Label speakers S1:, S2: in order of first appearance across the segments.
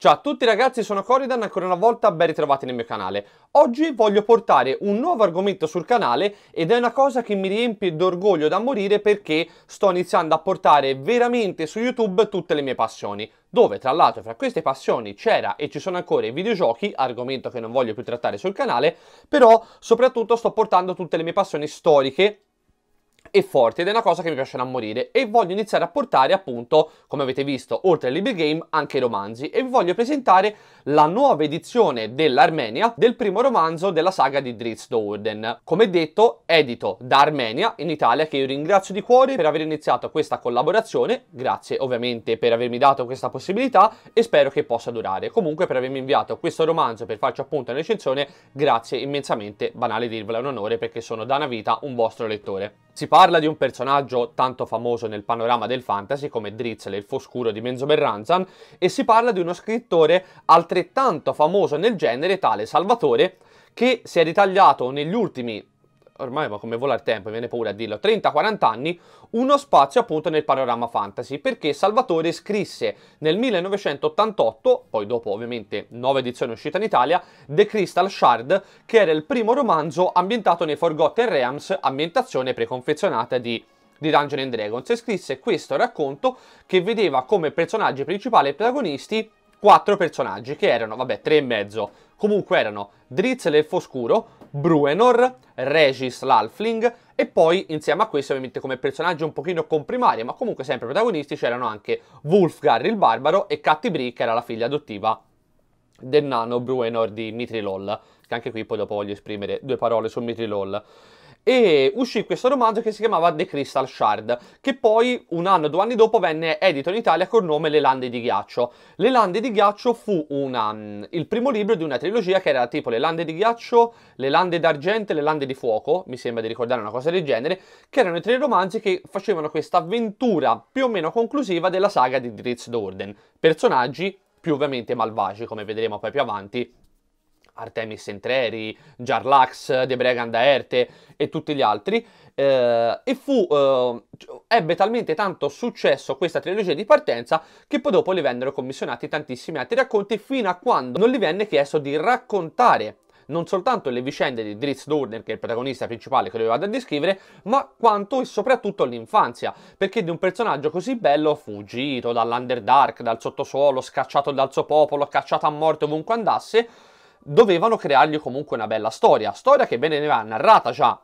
S1: Ciao a tutti ragazzi, sono Coridan, ancora una volta ben ritrovati nel mio canale. Oggi voglio portare un nuovo argomento sul canale ed è una cosa che mi riempie d'orgoglio da morire perché sto iniziando a portare veramente su YouTube tutte le mie passioni dove tra l'altro fra queste passioni c'era e ci sono ancora i videogiochi, argomento che non voglio più trattare sul canale, però soprattutto sto portando tutte le mie passioni storiche e forte ed è una cosa che mi piacciono a morire e voglio iniziare a portare appunto, come avete visto, oltre ai libri game anche i romanzi e vi voglio presentare la nuova edizione dell'Armenia del primo romanzo della saga di Dritz Doden. Come detto, edito da Armenia in Italia che io ringrazio di cuore per aver iniziato questa collaborazione, grazie ovviamente per avermi dato questa possibilità e spero che possa durare. Comunque per avermi inviato questo romanzo per farci appunto una recensione, grazie immensamente, banale dirvela, è un onore perché sono da una vita un vostro lettore. Si parla parla di un personaggio tanto famoso nel panorama del fantasy come Drizzle, il foscuro di Menzo Berranzan, e si parla di uno scrittore altrettanto famoso nel genere, tale Salvatore, che si è ritagliato negli ultimi ormai ma come vola il tempo, viene paura a dirlo, 30-40 anni, uno spazio appunto nel panorama fantasy, perché Salvatore scrisse nel 1988, poi dopo ovviamente nove edizione uscita in Italia, The Crystal Shard, che era il primo romanzo ambientato nei Forgotten Realms, ambientazione preconfezionata di di Dungeons and Dragons e scrisse questo racconto che vedeva come personaggi principali e protagonisti quattro personaggi che erano, vabbè, tre e mezzo. Comunque erano Drizzel Elfo Oscuro, Bruenor, Regis l'Alfling e poi insieme a questi ovviamente come personaggi un pochino comprimari ma comunque sempre protagonisti c'erano anche Wolfgar il Barbaro e Catty Brie che era la figlia adottiva del nano Bruenor di Mitrilol che anche qui poi dopo voglio esprimere due parole su Mitrilol e uscì questo romanzo che si chiamava The Crystal Shard, che poi un anno, due anni dopo venne edito in Italia col nome Le Lande di Ghiaccio. Le Lande di Ghiaccio fu una, mm, il primo libro di una trilogia che era tipo Le Lande di Ghiaccio, Le Lande d'Argento e Le Lande di Fuoco, mi sembra di ricordare una cosa del genere, che erano i tre romanzi che facevano questa avventura più o meno conclusiva della saga di Dritz Dorden, personaggi più ovviamente malvagi, come vedremo poi più avanti, Artemis Entreri, Jarlax, De Bregan Daerte e tutti gli altri, eh, e fu, eh, ebbe talmente tanto successo questa trilogia di partenza che poi dopo le vennero commissionati tantissimi altri racconti fino a quando non gli venne chiesto di raccontare non soltanto le vicende di Dritz Durden, che è il protagonista principale che lo doveva da descrivere, ma quanto e soprattutto l'infanzia, perché di un personaggio così bello, fuggito dall'Underdark, dal sottosuolo, scacciato dal suo popolo, cacciato a morte ovunque andasse, dovevano creargli comunque una bella storia, storia che veniva narrata già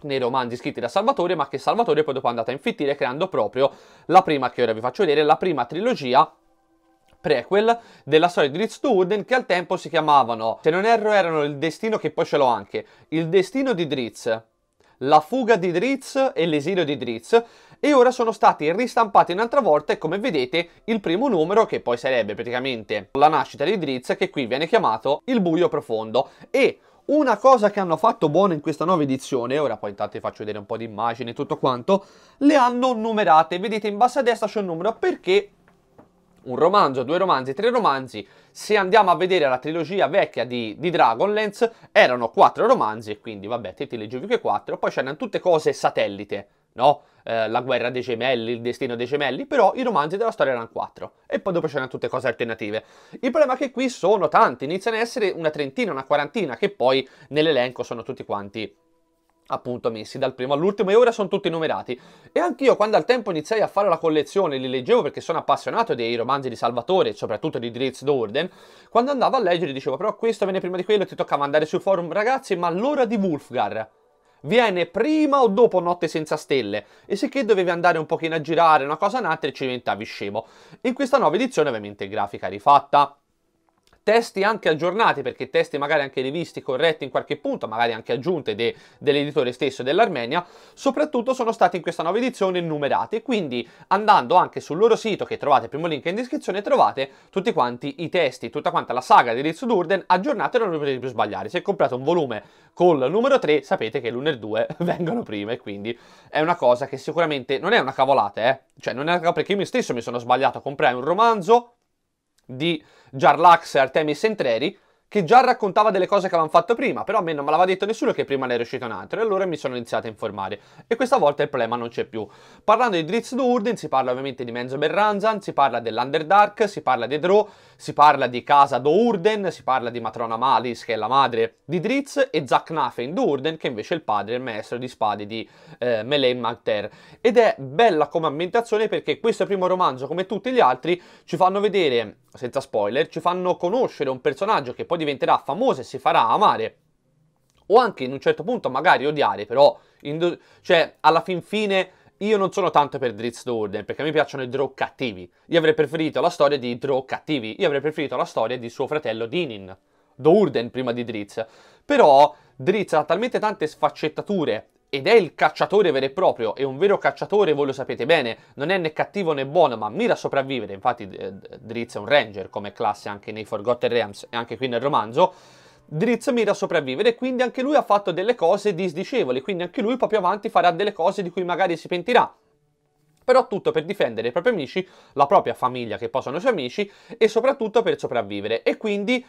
S1: nei romanzi scritti da Salvatore, ma che Salvatore poi dopo è andato a infittire creando proprio la prima che ora vi faccio vedere, la prima trilogia prequel della storia di Dritz Durden che al tempo si chiamavano, se non erro erano il destino che poi ce l'ho anche, il destino di Dritz, la fuga di Dritz e l'esilio di Dritz, e ora sono stati ristampati un'altra volta e come vedete il primo numero che poi sarebbe praticamente la nascita di Drizzt che qui viene chiamato il buio profondo e una cosa che hanno fatto buono in questa nuova edizione, ora poi intanto vi faccio vedere un po' di immagini e tutto quanto, le hanno numerate, vedete in basso a destra c'è un numero perché un romanzo, due romanzi, tre romanzi, se andiamo a vedere la trilogia vecchia di, di Dragonlance erano quattro romanzi, quindi vabbè, te ti leggevi che quattro, poi c'erano tutte cose satellite, no? Eh, la guerra dei gemelli, il destino dei gemelli, però i romanzi della storia erano quattro e poi dopo c'erano tutte cose alternative. Il problema è che qui sono tanti, iniziano ad essere una trentina, una quarantina, che poi nell'elenco sono tutti quanti appunto messi dal primo all'ultimo e ora sono tutti numerati e anch'io quando al tempo iniziai a fare la collezione li leggevo perché sono appassionato dei romanzi di Salvatore soprattutto di Dritz d'Orden quando andavo a leggere dicevo però questo viene prima di quello ti toccava andare sul forum ragazzi ma l'ora di Wolfgar viene prima o dopo Notte senza stelle e se che dovevi andare un pochino a girare una cosa o un'altra e ci diventavi scemo. In questa nuova edizione ovviamente grafica rifatta testi anche aggiornati, perché testi magari anche rivisti, corretti in qualche punto, magari anche aggiunte de, dell'editore stesso dell'Armenia, soprattutto sono stati in questa nuova edizione numerati, quindi andando anche sul loro sito che trovate, il primo link in descrizione, trovate tutti quanti i testi, tutta quanta la saga di Rizzo Durden aggiornata e non potete più sbagliare. Se comprate un volume col numero 3 sapete che l'1 e il 2 vengono prima e quindi è una cosa che sicuramente non è una cavolata, eh? cioè non è una cavolata perché io stesso mi sono sbagliato, a comprare un romanzo di Jarlax e Artemis Entreri, che già raccontava delle cose che avevamo fatto prima, però a me non me l'aveva detto nessuno che prima ne è riuscito un altro, e allora mi sono iniziato a informare. E questa volta il problema non c'è più. Parlando di Dritz Durden, si parla ovviamente di Menzo Berranzan, si parla dell'Underdark, si parla di Drow, si parla di Casa Dourden, si parla di Matrona Malis, che è la madre di Dritz, e Zack Nafen Durden, che invece è il padre il maestro di spade di eh, Melaine Magter. Ed è bella come ambientazione perché questo primo romanzo, come tutti gli altri, ci fanno vedere, senza spoiler, ci fanno conoscere un personaggio che poi poi diventerà famosa e si farà amare o anche in un certo punto magari odiare, però do- cioè alla fin fine io non sono tanto per Drizz Dorden perché mi piacciono i draw cattivi. Io avrei preferito la storia di draw cattivi, io avrei preferito la storia di suo fratello Dinin, Dourden prima di Drizz. Però Drizz ha talmente tante sfaccettature ed è il cacciatore vero e proprio, e un vero cacciatore, voi lo sapete bene, non è né cattivo né buono, ma mira a sopravvivere, infatti Driz è un ranger come classe anche nei Forgotten Realms e anche qui nel romanzo, Driz mira a sopravvivere, quindi anche lui ha fatto delle cose disdicevoli, quindi anche lui proprio avanti farà delle cose di cui magari si pentirà. Però tutto per difendere i propri amici, la propria famiglia che poi sono i suoi amici e soprattutto per sopravvivere. E quindi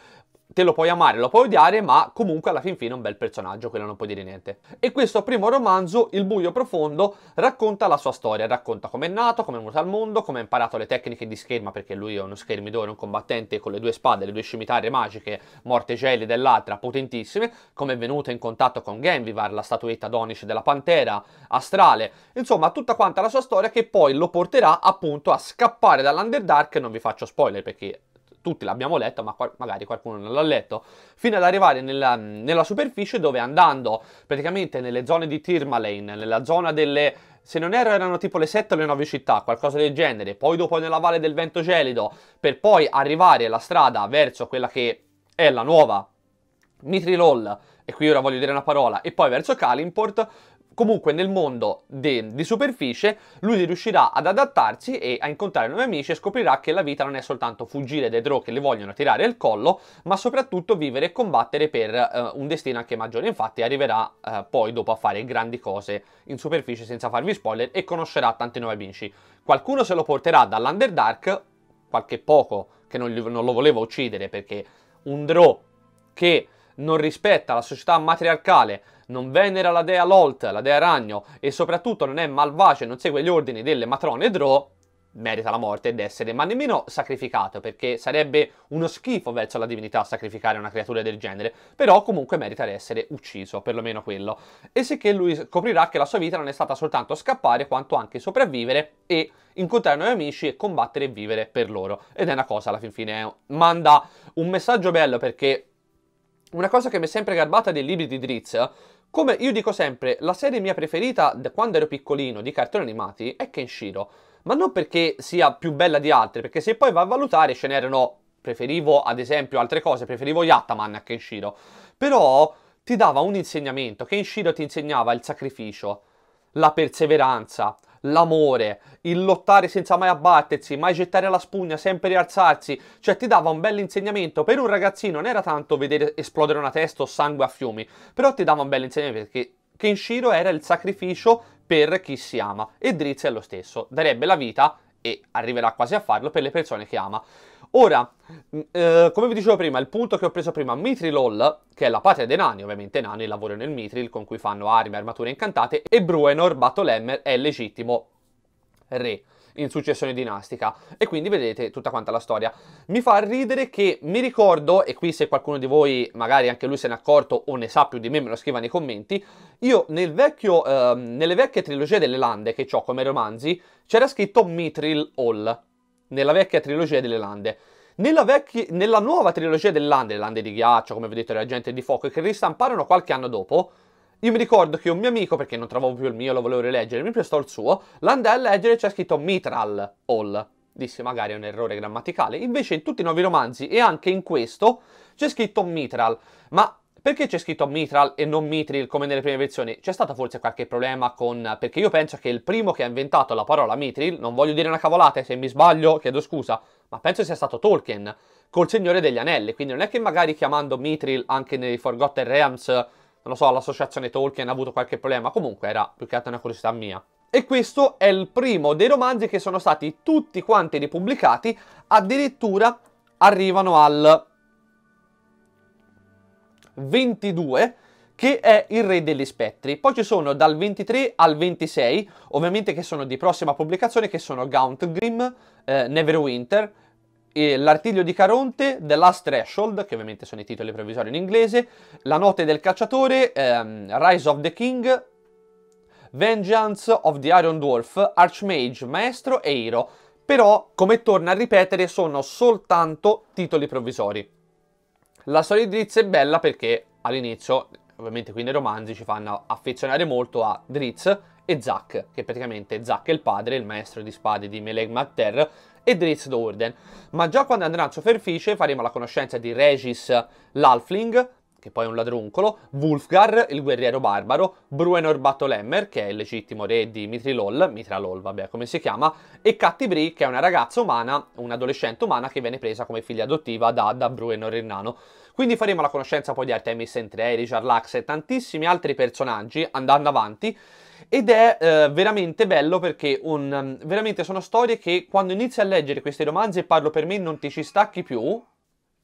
S1: te lo puoi amare, lo puoi odiare, ma comunque alla fin fine è un bel personaggio, quello non può dire niente. E questo primo romanzo, Il buio profondo, racconta la sua storia, racconta come è nato, come è venuto al mondo, come ha imparato le tecniche di scherma, perché lui è uno schermidore, un combattente con le due spade, le due scimitarre magiche, morte geli dell'altra, potentissime, come è venuto in contatto con Genvivar, la statuetta donice della pantera, astrale, insomma tutta quanta la sua storia che poi lo porterà appunto a scappare dall'Underdark, non vi faccio spoiler perché tutti l'abbiamo letto, ma qual- magari qualcuno non l'ha letto, fino ad arrivare nella, nella superficie dove andando praticamente nelle zone di Tirmalane, nella zona delle se non erro erano tipo le 7 o le 9 città, qualcosa del genere, poi dopo nella Valle del Vento Gelido, per poi arrivare alla strada verso quella che è la nuova Mitrilol, e qui ora voglio dire una parola, e poi verso Kalimport, comunque nel mondo de, di superficie lui riuscirà ad adattarsi e a incontrare nuovi amici e scoprirà che la vita non è soltanto fuggire dai draw che le vogliono tirare il collo, ma soprattutto vivere e combattere per eh, un destino anche maggiore. Infatti arriverà eh, poi dopo a fare grandi cose in superficie senza farvi spoiler e conoscerà tanti nuovi amici. Qualcuno se lo porterà dall'Underdark, qualche poco che non, non lo voleva uccidere perché un draw che non rispetta la società matriarcale non venera la dea Lolt, la dea Ragno, e soprattutto non è malvagio e non segue gli ordini delle matrone Drow, merita la morte ed essere, ma nemmeno sacrificato, perché sarebbe uno schifo verso la divinità sacrificare una creatura del genere, però comunque merita di essere ucciso, perlomeno quello. E sicché lui scoprirà che la sua vita non è stata soltanto scappare, quanto anche sopravvivere e incontrare nuovi amici e combattere e vivere per loro. Ed è una cosa, alla fin fine, eh, manda un messaggio bello, perché una cosa che mi è sempre garbata dei libri di Dritz come io dico sempre, la serie mia preferita da quando ero piccolino di cartoni animati è Kenshiro, ma non perché sia più bella di altre, perché se poi va a valutare ce n'erano, preferivo ad esempio altre cose, preferivo Yattaman a Kenshiro, però ti dava un insegnamento, Kenshiro ti insegnava il sacrificio, la perseveranza, l'amore, il lottare senza mai abbattersi, mai gettare la spugna, sempre rialzarsi, cioè ti dava un bel insegnamento. Per un ragazzino non era tanto vedere esplodere una testa o sangue a fiumi, però ti dava un bel insegnamento perché Kenshiro era il sacrificio per chi si ama e Drizzy è lo stesso, darebbe la vita e arriverà quasi a farlo per le persone che ama. Ora, mm, eh, come vi dicevo prima, il punto che ho preso prima, Mitrilol, che è la patria dei nani, ovviamente i nani lavorano nel Mitril, con cui fanno armi, e armature incantate, e Bruenor Batolemmer è il legittimo re in successione dinastica. E quindi vedete tutta quanta la storia. Mi fa ridere che mi ricordo, e qui se qualcuno di voi magari anche lui se n'è accorto o ne sa più di me me lo scriva nei commenti, io nel vecchio, eh, nelle vecchie trilogie delle Lande che ho come romanzi c'era scritto Mithril Hall nella vecchia trilogia delle Lande. Nella, vecchi, nella nuova trilogia delle Lande, le Lande di ghiaccio, come vedete, reagente di fuoco, che ristamparono qualche anno dopo, io mi ricordo che un mio amico, perché non trovavo più il mio, lo volevo rileggere, mi prestò il suo, l'andai a leggere e c'è scritto Mitral All. Dissi magari è un errore grammaticale, invece in tutti i nuovi romanzi e anche in questo c'è scritto Mitral, ma perché c'è scritto mitral e non mitril come nelle prime versioni? C'è stato forse qualche problema con... perché io penso che il primo che ha inventato la parola mitril, non voglio dire una cavolata, se mi sbaglio chiedo scusa, ma penso sia stato Tolkien, col Signore degli Anelli, quindi non è che magari chiamando mitril anche nei Forgotten Realms, non lo so, l'associazione Tolkien ha avuto qualche problema, comunque era più che altro una curiosità mia. E questo è il primo dei romanzi che sono stati tutti quanti ripubblicati, addirittura arrivano al 22 che è il re degli spettri. Poi ci sono dal 23 al 26, ovviamente che sono di prossima pubblicazione, che sono Gaunt Grim, eh, Neverwinter, L'artiglio di Caronte, The Last Threshold, che ovviamente sono i titoli provvisori in inglese, La notte del cacciatore, ehm, Rise of the King, Vengeance of the Iron Dwarf, Archmage, Maestro e Hero. Però, come torna a ripetere, sono soltanto titoli provvisori. La storia di Driz è bella perché all'inizio, ovviamente qui nei romanzi, ci fanno affezionare molto a Driz e Zack, che praticamente Zack è il padre, il maestro di spade di Meleg Matter, e Driz d'Orden. Ma già quando andrà a superficie faremo la conoscenza di Regis l'Alfling, che poi è un ladruncolo, Wulfgar, il guerriero barbaro, Bruenor Battolemmer, che è il legittimo re di Mitrilol, Mitralol, vabbè come si chiama, e Cattibri, che è una ragazza umana, un'adolescente umana che viene presa come figlia adottiva da, da Bruenor il nano. Quindi faremo la conoscenza poi di Artemis Entree, Richard Lux e tantissimi altri personaggi andando avanti ed è eh, veramente bello perché un, veramente sono storie che quando inizi a leggere questi romanzi e parlo per me non ti ci stacchi più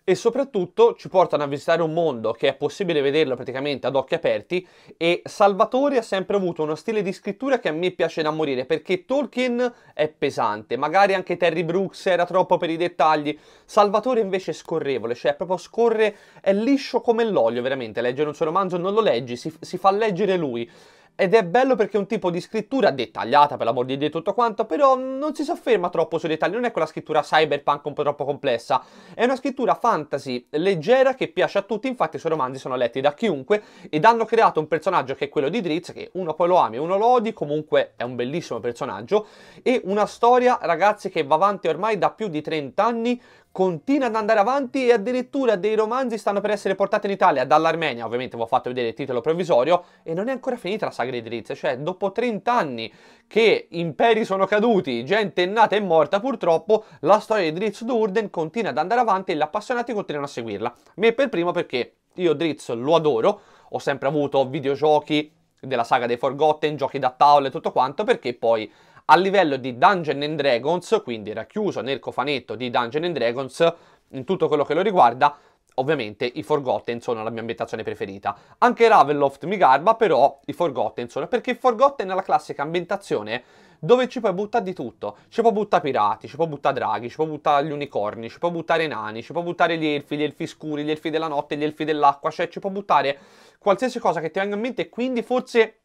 S1: e soprattutto ci portano a visitare un mondo che è possibile vederlo praticamente ad occhi aperti e Salvatore ha sempre avuto uno stile di scrittura che a me piace da morire perché Tolkien è pesante, magari anche Terry Brooks era troppo per i dettagli, Salvatore invece è scorrevole, cioè proprio scorre, è liscio come l'olio veramente, leggere un suo romanzo non lo leggi, si, si fa leggere lui. Ed è bello perché è un tipo di scrittura dettagliata, per l'amor di Dio, tutto quanto, però non si sofferma troppo sui dettagli, non è quella scrittura cyberpunk un po' troppo complessa, è una scrittura fantasy leggera che piace a tutti, infatti i suoi romanzi sono letti da chiunque ed hanno creato un personaggio che è quello di Drizzt, che uno poi lo ami, uno lo odi, comunque è un bellissimo personaggio, e una storia, ragazzi, che va avanti ormai da più di 30 anni continua ad andare avanti e addirittura dei romanzi stanno per essere portati in Italia dall'Armenia, ovviamente vi ho fatto vedere il titolo provvisorio, e non è ancora finita la saga di edilizia, cioè dopo 30 anni che imperi sono caduti, gente è nata e morta purtroppo, la storia di Drizzo Durden continua ad andare avanti e gli appassionati continuano a seguirla. Me per primo perché io Drizzo lo adoro, ho sempre avuto videogiochi della saga dei Forgotten, giochi da tavole e tutto quanto, perché poi a livello di Dungeon and Dragons, quindi racchiuso nel cofanetto di Dungeon and Dragons, in tutto quello che lo riguarda, ovviamente i Forgotten sono la mia ambientazione preferita. Anche Ravenloft mi garba, però i Forgotten sono, perché i Forgotten è la classica ambientazione dove ci puoi buttare di tutto. Ci puoi buttare pirati, ci puoi buttare draghi, ci puoi buttare gli unicorni, ci puoi buttare nani, ci puoi buttare gli elfi, gli elfi scuri, gli elfi della notte, gli elfi dell'acqua, cioè ci puoi buttare qualsiasi cosa che ti venga in mente quindi forse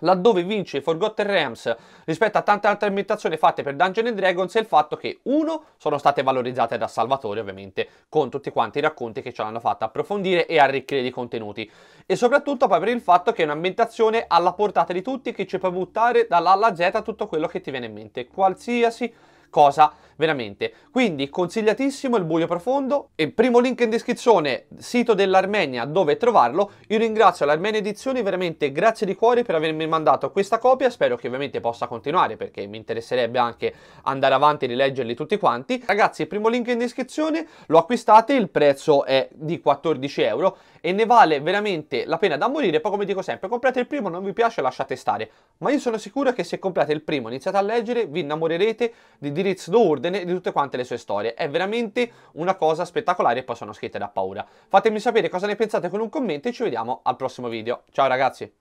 S1: laddove vince Forgotten Rams rispetto a tante altre ambientazioni fatte per Dungeons Dragons è il fatto che, uno, sono state valorizzate da Salvatore ovviamente con tutti quanti i racconti che ce l'hanno fatta approfondire e arricchire di contenuti e soprattutto poi per il fatto che è un'ambientazione alla portata di tutti che ci può buttare dall'A alla Z tutto quello che ti viene in mente, qualsiasi cosa veramente. Quindi consigliatissimo il buio profondo e primo link in descrizione, sito dell'Armenia dove trovarlo. Io ringrazio l'Armenia Edizioni, veramente grazie di cuore per avermi mandato questa copia, spero che ovviamente possa continuare perché mi interesserebbe anche andare avanti e rileggerli tutti quanti. Ragazzi, primo link in descrizione, lo acquistate, il prezzo è di 14 euro e ne vale veramente la pena da morire, poi come dico sempre, comprate il primo, non vi piace lasciate stare, ma io sono sicuro che se comprate il primo, iniziate a leggere, vi innamorerete di Diritz Dourde ordine di tutte quante le sue storie. È veramente una cosa spettacolare e poi sono scritte da paura. Fatemi sapere cosa ne pensate con un commento e ci vediamo al prossimo video. Ciao ragazzi!